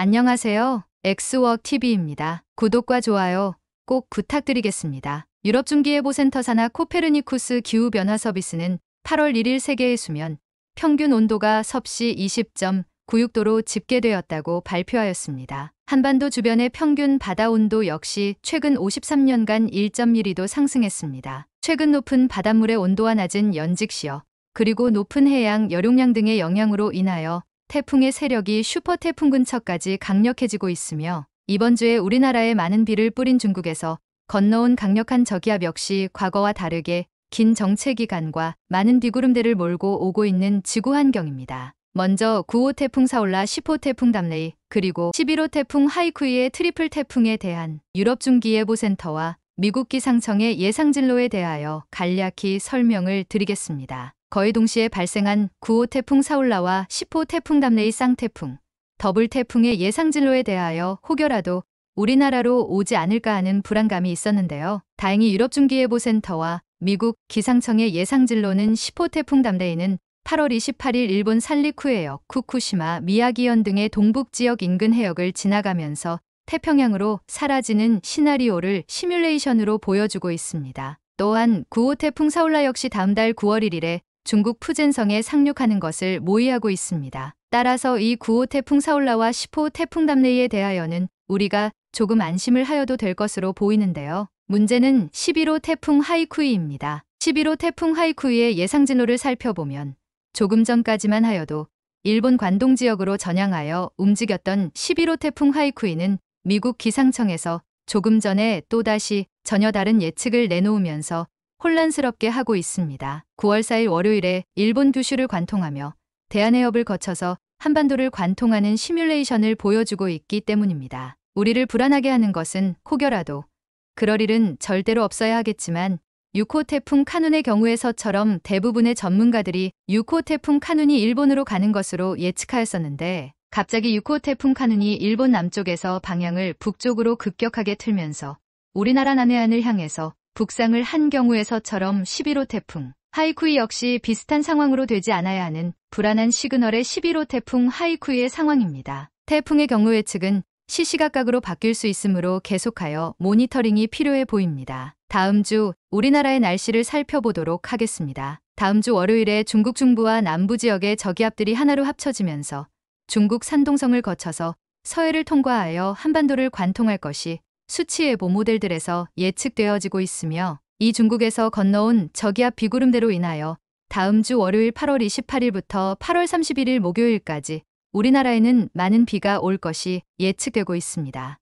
안녕하세요. 엑스워크 TV입니다. 구독과 좋아요 꼭 부탁드리겠습니다. 유럽 중기예보센터사나 코페르니쿠스 기후변화 서비스는 8월 1일 세계의 수면 평균 온도가 섭씨 20.96도로 집계되었다고 발표하였습니다. 한반도 주변의 평균 바다 온도 역시 최근 53년간 1.1도 2 상승했습니다. 최근 높은 바닷물의 온도와 낮은 연직시어 그리고 높은 해양 열용량 등의 영향으로 인하여 태풍의 세력이 슈퍼태풍 근처까지 강력해지고 있으며 이번 주에 우리나라에 많은 비를 뿌린 중국에서 건너온 강력한 저기압 역시 과거와 다르게 긴 정체 기간과 많은 비구름들을 몰고 오고 있는 지구 환경입니다. 먼저 9호 태풍 사올라 10호 태풍 담레이 그리고 11호 태풍 하이쿠이의 트리플 태풍에 대한 유럽 중기예보센터와 미국 기상청의 예상 진로에 대하여 간략히 설명을 드리겠습니다. 거의 동시에 발생한 9호 태풍 사울라와 10호 태풍 담레이 쌍태풍, 더블 태풍의 예상 진로에 대하여 혹여라도 우리나라로 오지 않을까 하는 불안감이 있었는데요. 다행히 유럽중기예보센터와 미국 기상청의 예상 진로는 10호 태풍 담레이는 8월 28일 일본 산리쿠해역, 쿠쿠시마, 미야기현 등의 동북 지역 인근 해역을 지나가면서 태평양으로 사라지는 시나리오를 시뮬레이션으로 보여주고 있습니다. 또한 9호 태풍 사울라 역시 다음 달 9월 1일에 중국 푸젠성에 상륙하는 것을 모의하고 있습니다. 따라서 이 9호 태풍 사울라와 10호 태풍 담레이에 대하여는 우리가 조금 안심을 하여도 될 것으로 보이는데요. 문제는 11호 태풍 하이쿠이입니다. 11호 태풍 하이쿠이의 예상 진로를 살펴보면 조금 전까지만 하여도 일본 관동 지역으로 전향하여 움직였던 11호 태풍 하이쿠이는 미국 기상청에서 조금 전에 또다시 전혀 다른 예측을 내놓으면서 혼란스럽게 하고 있습니다. 9월 4일 월요일에 일본 규슈를 관통하며 대한해협을 거쳐서 한반도를 관통하는 시뮬레이션을 보여주고 있기 때문입니다. 우리를 불안하게 하는 것은 혹여라도 그럴 일은 절대로 없어야 하겠지만 6호 태풍 카눈의 경우에서처럼 대부분의 전문가들이 6호 태풍 카눈이 일본으로 가는 것으로 예측하였었는데 갑자기 6호 태풍 카눈이 일본 남쪽에서 방향을 북쪽으로 급격하게 틀면서 우리나라 남해안을 향해서 북상을 한 경우에서처럼 11호 태풍 하이쿠이 역시 비슷한 상황으로 되지 않아야 하는 불안한 시그널의 11호 태풍 하이쿠이의 상황입니다. 태풍의 경우 예측은 시시각각으로 바뀔 수 있으므로 계속하여 모니터링이 필요해 보입니다. 다음 주 우리나라의 날씨를 살펴보도록 하겠습니다. 다음 주 월요일에 중국 중부와 남부 지역의 저기압들이 하나로 합쳐지면서 중국 산동성을 거쳐서 서해를 통과하여 한반도를 관통할 것이 수치예보 모델들에서 예측되어지고 있으며 이 중국에서 건너온 저기압 비구름대로 인하여 다음 주 월요일 8월 28일부터 8월 31일 목요일까지 우리나라에는 많은 비가 올 것이 예측되고 있습니다.